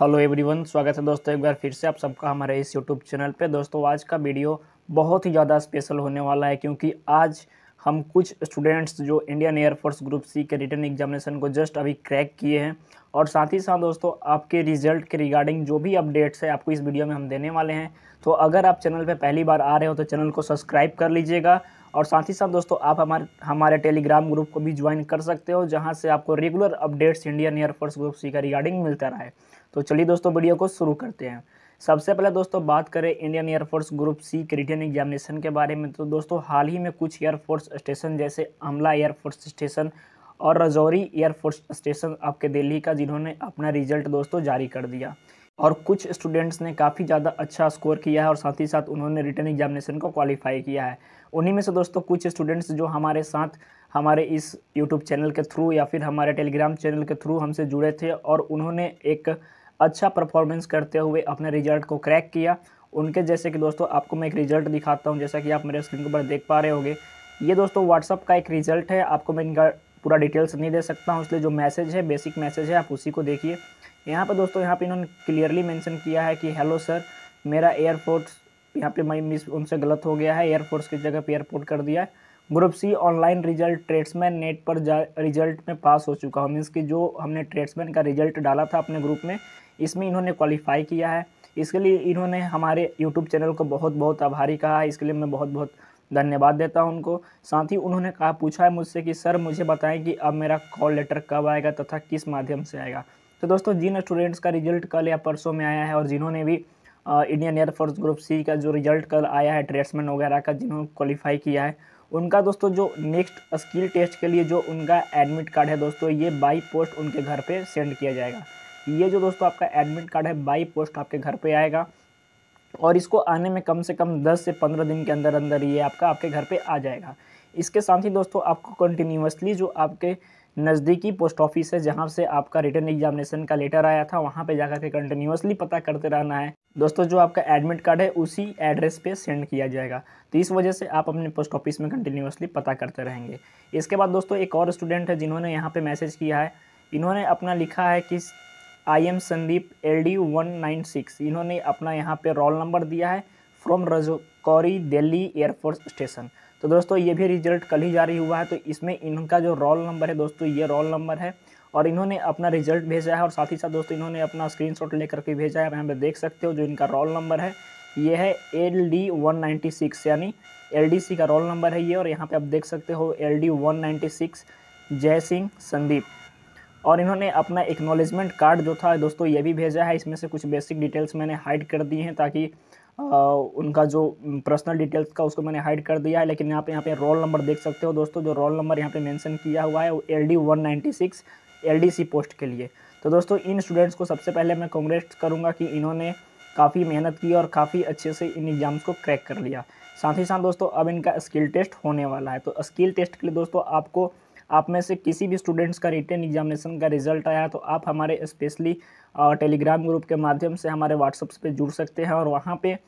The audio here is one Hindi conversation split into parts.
हेलो एवरीवन स्वागत है दोस्तों एक बार फिर से आप सबका हमारे इस यूट्यूब चैनल पे दोस्तों आज का वीडियो बहुत ही ज़्यादा स्पेशल होने वाला है क्योंकि आज हम कुछ स्टूडेंट्स जो इंडियन एयरफोर्स ग्रुप सी के रिटर्न एग्जामिनेशन को जस्ट अभी क्रैक किए हैं और साथ ही साथ दोस्तों आपके रिजल्ट के रिगार्डिंग जो भी अपडेट्स है आपको इस वीडियो में हम देने वाले हैं तो अगर आप चैनल पर पहली बार आ रहे हो तो चैनल को सब्सक्राइब कर लीजिएगा और साथ ही साथ दोस्तों आप हमारे हमारे टेलीग्राम ग्रुप को भी ज्वाइन कर सकते हो जहाँ से आपको regular updates Indian air force group C का रिगार्डिंग मिलता रहा है तो चलिए दोस्तों वीडियो को शुरू करते हैं सबसे पहले दोस्तों बात करें इंडियन एयरफोर्स ग्रुप सी के रिटर्न एग्जामिनेशन के बारे में तो दोस्तों हाल ही में कुछ एयरफोर्स स्टेशन जैसे अमला एयरफोर्स स्टेशन और रजौरी एयरफोर्स स्टेशन आपके दिल्ली का जिन्होंने अपना रिजल्ट दोस्तों जारी कर दिया और कुछ स्टूडेंट्स ने काफ़ी ज़्यादा अच्छा स्कोर किया है और साथ ही साथ उन्होंने रिटर्न एग्जामिनेशन को क्वालिफाई किया है उन्हीं में से दोस्तों कुछ स्टूडेंट्स जो हमारे साथ हमारे इस यूट्यूब चैनल के थ्रू या फिर हमारे टेलीग्राम चैनल के थ्रू हमसे जुड़े थे और उन्होंने एक अच्छा परफॉर्मेंस करते हुए अपने रिजल्ट को क्रैक किया उनके जैसे कि दोस्तों आपको मैं एक रिजल्ट दिखाता हूँ जैसा कि आप मेरे स्क्रीन के ऊपर देख पा रहे होंगे ये दोस्तों व्हाट्सअप का एक रिजल्ट है आपको मैं इनका पूरा डिटेल्स नहीं दे सकता हूँ इसलिए जो मैसेज है बेसिक मैसेज है आप उसी को देखिए यहाँ पर दोस्तों यहाँ पर इन्होंने क्लियरली मैंशन किया है कि हेलो सर मेरा एयरफोर्स यहाँ पे मैं मिस उनसे गलत हो गया है एयरफोर्स की जगह पे एयरपोर्ट कर दिया है group C online result tradesman net पर जा रिजल्ट में पास हो चुका हूँ मीन्स कि जो हमने ट्रेड्समैन का रिजल्ट डाला था अपने ग्रुप में इसमें इन्होंने क्वालिफाई किया है इसके लिए इन्होंने हमारे यूट्यूब चैनल को बहुत बहुत आभारी कहा है इसके लिए मैं बहुत बहुत धन्यवाद देता हूं उनको साथ ही उन्होंने कहा पूछा है मुझसे कि सर मुझे बताएं कि अब मेरा कॉल लेटर कब आएगा तथा किस माध्यम से आएगा तो दोस्तों जिन स्टूडेंट्स का रिजल्ट कल या परसों में आया है और जिन्होंने भी इंडियन एयरफोर्स ग्रुप सी का जो रिजल्ट कल आया है ट्रेड्समैन वगैरह का जिन्होंने क्वालिफाई किया है उनका दोस्तों जो नेक्स्ट स्किल टेस्ट के लिए जो उनका एडमिट कार्ड है दोस्तों ये बाई पोस्ट उनके घर पर सेंड किया जाएगा ये जो दोस्तों आपका एडमिट कार्ड है बाई पोस्ट आपके घर पर आएगा और इसको आने में कम से कम 10 से 15 दिन के अंदर अंदर ये आपका आपके घर पे आ जाएगा इसके साथ ही दोस्तों आपको कंटिन्यूसली जो आपके नज़दीकी पोस्ट ऑफिस है जहाँ से आपका रिटर्न एग्जामिनेशन का लेटर आया था वहाँ पे जाकर के कंटिन्यूसली पता करते रहना है दोस्तों जो आपका एडमिट कार्ड है उसी एड्रेस पे सेंड किया जाएगा तो इस वजह से आप अपने पोस्ट ऑफिस में कंटिन्यूसली पता करते रहेंगे इसके बाद दोस्तों एक और स्टूडेंट है जिन्होंने यहाँ पर मैसेज किया है इन्होंने अपना लिखा है कि I am Sandeep L D one nine six इन्होंने अपना यहाँ पे रोल नंबर दिया है फ्रॉम रजकौरी दिल्ली एयरफोर्स स्टेशन तो दोस्तों ये भी रिजल्ट कल ही जारी हुआ है तो इसमें इनका जो रोल नंबर है दोस्तों ये रोल नंबर है और इन्होंने अपना रिजल्ट भेजा है और साथ ही साथ दोस्तों इन्होंने अपना शॉट लेकर के भेजा है यहाँ पर देख सकते हो जो इनका रोल नंबर है ये है L D one ninety six यानी एल डी सी का रोल नंबर है ये और यहाँ पे आप देख सकते हो L D one ninety six Jai Singh Sandeep और इन्होंने अपना एक्नॉलेजमेंट कार्ड जो था दोस्तों ये भी भेजा है इसमें से कुछ बेसिक डिटेल्स मैंने हाइड कर दिए हैं ताकि आ, उनका जो पर्सनल डिटेल्स का उसको मैंने हाइड कर दिया है लेकिन यहाँ पे यहाँ पे रोल नंबर देख सकते हो दोस्तों जो रोल नंबर यहाँ पे मेंशन किया हुआ है वो L D one ninety six L D C post के लिए तो दोस्तों इन स्टूडेंट्स को सबसे पहले मैं कॉन्ग्रेट करूँगा कि इन्होंने काफ़ी मेहनत की और काफ़ी अच्छे से इन एग्ज़ाम्स को क्रैक कर लिया साथ ही साथ दोस्तों अब इनका स्किल टेस्ट होने वाला है तो स्किल टेस्ट के लिए दोस्तों आपको आप में से किसी भी स्टूडेंट्स का रिटर्न एग्जामिनेशन का रिजल्ट आया तो आप हमारे स्पेशली टेलीग्राम ग्रुप के माध्यम से हमारे व्हाट्सअप पर जुड़ सकते हैं और वहाँ पर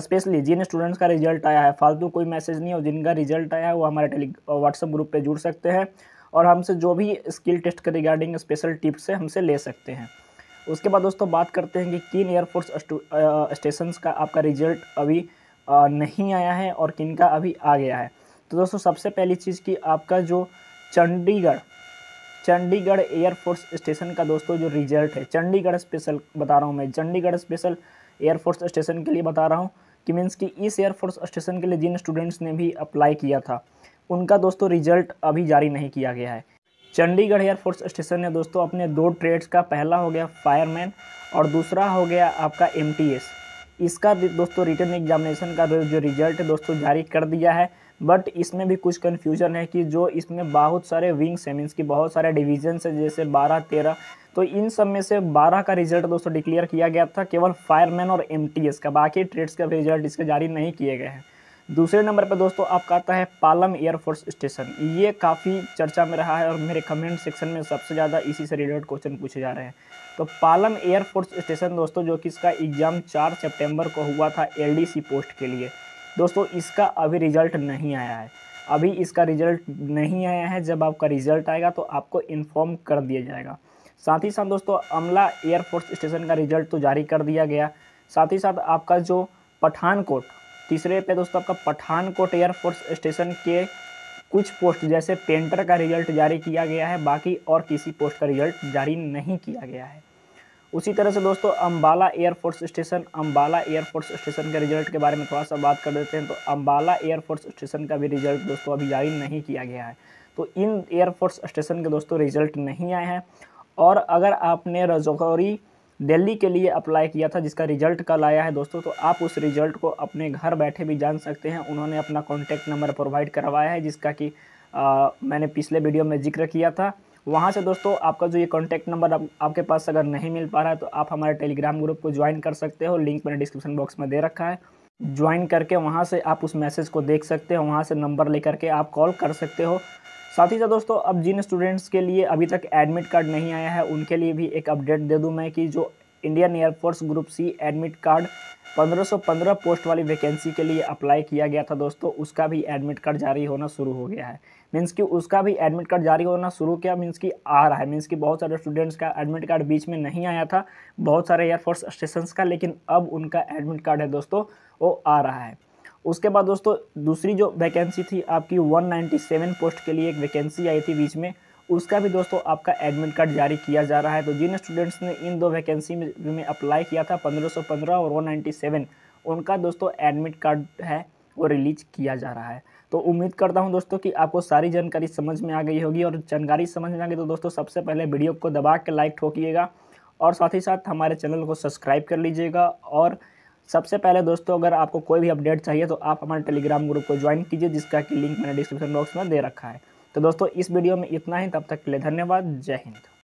स्पेशली जिन स्टूडेंट्स का रिजल्ट आया है फालतू कोई मैसेज नहीं और जिनका रिजल्ट आया है वो हमारे टेली व्हाट्सअप ग्रुप पर जुड़ सकते हैं और हमसे जो भी स्किल टेस्ट के रिगार्डिंग स्पेशल टिप्स है हमसे ले सकते हैं उसके बाद दोस्तों बात करते हैं कि किन एयरफोर्स स्टेशन का आपका रिजल्ट अभी आ, नहीं आया है और किन का अभी आ गया है तो दोस्तों सबसे पहली चीज़ कि आपका जो चंडीगढ़ चंडीगढ़ एयरफोर्स स्टेशन का दोस्तों जो रिजल्ट है चंडीगढ़ स्पेशल बता रहा हूँ मैं चंडीगढ़ स्पेशल एयरफोर्स स्टेशन के लिए बता रहा हूँ कि मीन्स कि इस एयरफोर्स स्टेशन के लिए जिन स्टूडेंट्स ने भी अप्लाई किया था उनका दोस्तों रिजल्ट अभी जारी नहीं किया गया है चंडीगढ़ एयरफोर्स स्टेशन ने दोस्तों अपने दो ट्रेड्स का पहला हो गया फायरमैन और दूसरा हो गया आपका एम इसका दोस्तों रिटर्न एग्जामिनेशन का जो रिजल्ट दोस्तों जारी कर दिया है बट इसमें भी कुछ कन्फ्यूजन है कि जो इसमें बहुत सारे विंग्स हैं मीन्स कि बहुत सारे डिवीजन्स हैं जैसे बारह तेरह तो इन सब में से 12 का रिजल्ट दोस्तों डिक्लेयर किया गया था केवल फायरमैन और एम का बाकी ट्रेड्स का रिजल्ट इसके जारी नहीं किए गए हैं दूसरे नंबर पर दोस्तों आपका आता है पालम एयरफोर्स स्टेशन ये काफ़ी चर्चा में रहा है और मेरे कमेंट सेक्शन में सबसे ज़्यादा इसी से रिलेटेड क्वेश्चन पूछे जा रहे हैं तो पालम एयरफोर्स स्टेशन दोस्तों जो कि इसका एग्ज़ाम चार सेप्टेम्बर को हुआ था एल पोस्ट के लिए दोस्तों इसका अभी रिज़ल्ट नहीं आया है अभी इसका रिज़ल्ट नहीं आया है जब आपका रिज़ल्ट आएगा तो आपको इन्फॉर्म कर दिया जाएगा साथ ही साथ दोस्तों अमला एयरफोर्स स्टेशन का रिज़ल्ट तो जारी कर दिया गया साथ ही साथ आपका जो पठानकोट तीसरे पे दोस्तों आपका पठानकोट एयरफोर्स स्टेशन के कुछ पोस्ट जैसे पेंटर का रिज़ल्ट जारी किया गया है बाकी और किसी पोस्ट का रिज़ल्ट जारी नहीं किया गया है उसी तरह से दोस्तों Ambala air force station Ambala air force station के रिजल्ट के बारे में थोड़ा सा बात कर देते हैं तो अम्बाला एयरफोर्स स्टेशन का भी रिजल्ट दोस्तों अभी जारी नहीं किया गया है तो इन एयरफोर्स स्टेशन के दोस्तों रिजल्ट नहीं आए हैं और अगर आपने रजौरी दिल्ली के लिए अप्लाई किया था जिसका रिजल्ट कल आया है दोस्तों तो आप उस रिजल्ट को अपने घर बैठे भी जान सकते हैं उन्होंने अपना कॉन्टैक्ट नंबर प्रोवाइड करवाया है जिसका कि मैंने पिछले वीडियो में जिक्र किया था वहाँ से दोस्तों आपका जो ये कॉन्टैक्ट नंबर आप, आपके पास अगर नहीं मिल पा रहा है तो आप हमारे टेलीग्राम ग्रुप को ज्वाइन कर सकते हो लिंक मैंने डिस्क्रिप्शन बॉक्स में दे रखा है ज्वाइन करके वहाँ से आप उस मैसेज को देख सकते हो वहाँ से नंबर लेकर के आप कॉल कर सकते हो साथ ही साथ दोस्तों अब जिन स्टूडेंट्स के लिए अभी तक एडमिट कार्ड नहीं आया है उनके लिए भी एक अपडेट दे दूँ मैं कि जो Indian air force group C admit card 1515 post वाली वैकेंसी के लिए अप्लाई किया गया था दोस्तों उसका भी एडमिट कार्ड जारी होना शुरू हो गया है मीन्स कि उसका भी एडमिट कार्ड जारी होना शुरू किया मीन्स कि आ रहा है मीन्स कि बहुत सारे स्टूडेंट्स का एडमिट कार्ड बीच में नहीं आया था बहुत सारे एयरफोर्स स्टेशन का लेकिन अब उनका एडमिट कार्ड है दोस्तों वो आ रहा है उसके बाद दोस्तों दूसरी जो वैकेंसी थी आपकी 197 पोस्ट के लिए एक वैकेंसी आई थी बीच में उसका भी दोस्तों आपका एडमिट कार्ड जारी किया जा रहा है तो जिन स्टूडेंट्स ने इन दो वैकेंसी में, में अप्लाई किया था 1515 और 197 उनका दोस्तों एडमिट कार्ड है वो रिलीज किया जा रहा है तो उम्मीद करता हूं दोस्तों कि आपको सारी जानकारी समझ में आ गई होगी और जानकारी समझ में आ गई तो दोस्तों सबसे पहले वीडियो को दबा के लाइक ठोकिएगा और साथ ही साथ हमारे चैनल को सब्सक्राइब कर लीजिएगा और सबसे पहले दोस्तों अगर आपको कोई भी अपडेट चाहिए तो आप हमारे टेलीग्राम ग्रुप को ज्वाइन कीजिए जिसका कि लिंक मैंने डिस्क्रिप्शन बॉक्स में दे रखा है तो दोस्तों इस वीडियो में इतना ही तब तक के लिए धन्यवाद जय हिंद